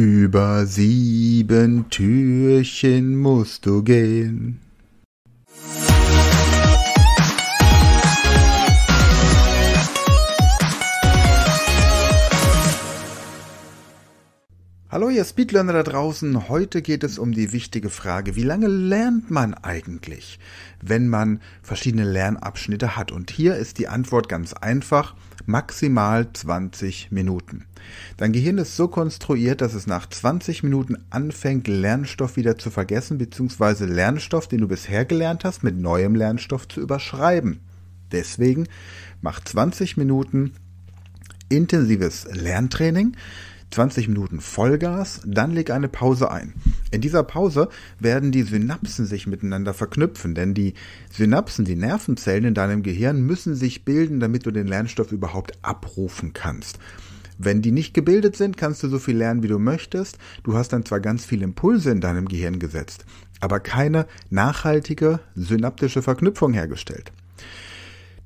Über sieben Türchen musst du gehen. Hallo ihr Speedlearner da draußen, heute geht es um die wichtige Frage, wie lange lernt man eigentlich, wenn man verschiedene Lernabschnitte hat? Und hier ist die Antwort ganz einfach, maximal 20 Minuten. Dein Gehirn ist so konstruiert, dass es nach 20 Minuten anfängt, Lernstoff wieder zu vergessen, beziehungsweise Lernstoff, den du bisher gelernt hast, mit neuem Lernstoff zu überschreiben. Deswegen mach 20 Minuten intensives Lerntraining 20 Minuten Vollgas, dann leg eine Pause ein. In dieser Pause werden die Synapsen sich miteinander verknüpfen, denn die Synapsen, die Nervenzellen in deinem Gehirn müssen sich bilden, damit du den Lernstoff überhaupt abrufen kannst. Wenn die nicht gebildet sind, kannst du so viel lernen, wie du möchtest. Du hast dann zwar ganz viele Impulse in deinem Gehirn gesetzt, aber keine nachhaltige synaptische Verknüpfung hergestellt.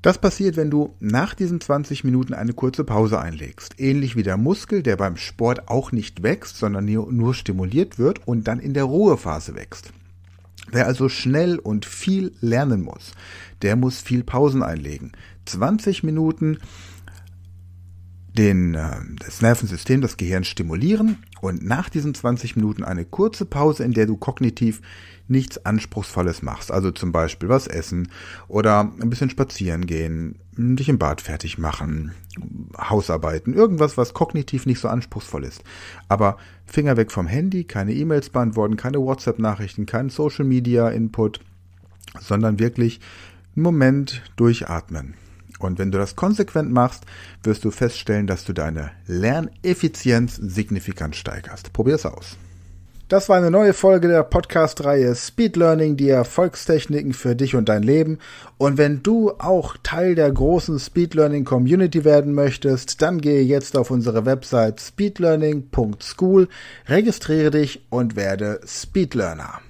Das passiert, wenn du nach diesen 20 Minuten eine kurze Pause einlegst. Ähnlich wie der Muskel, der beim Sport auch nicht wächst, sondern nur stimuliert wird und dann in der Ruhephase wächst. Wer also schnell und viel lernen muss, der muss viel Pausen einlegen. 20 Minuten den, ähm, das Nervensystem, das Gehirn stimulieren und nach diesen 20 Minuten eine kurze Pause, in der du kognitiv nichts Anspruchsvolles machst. Also zum Beispiel was essen oder ein bisschen spazieren gehen, dich im Bad fertig machen, Hausarbeiten, irgendwas, was kognitiv nicht so anspruchsvoll ist. Aber Finger weg vom Handy, keine E-Mails beantworten, keine WhatsApp-Nachrichten, keinen Social-Media-Input, sondern wirklich einen Moment durchatmen. Und wenn du das konsequent machst, wirst du feststellen, dass du deine Lerneffizienz signifikant steigerst. Probier's aus. Das war eine neue Folge der Podcast-Reihe Speed Learning, die Erfolgstechniken für dich und dein Leben. Und wenn du auch Teil der großen Speed Learning Community werden möchtest, dann gehe jetzt auf unsere Website speedlearning.school, registriere dich und werde Speed Learner.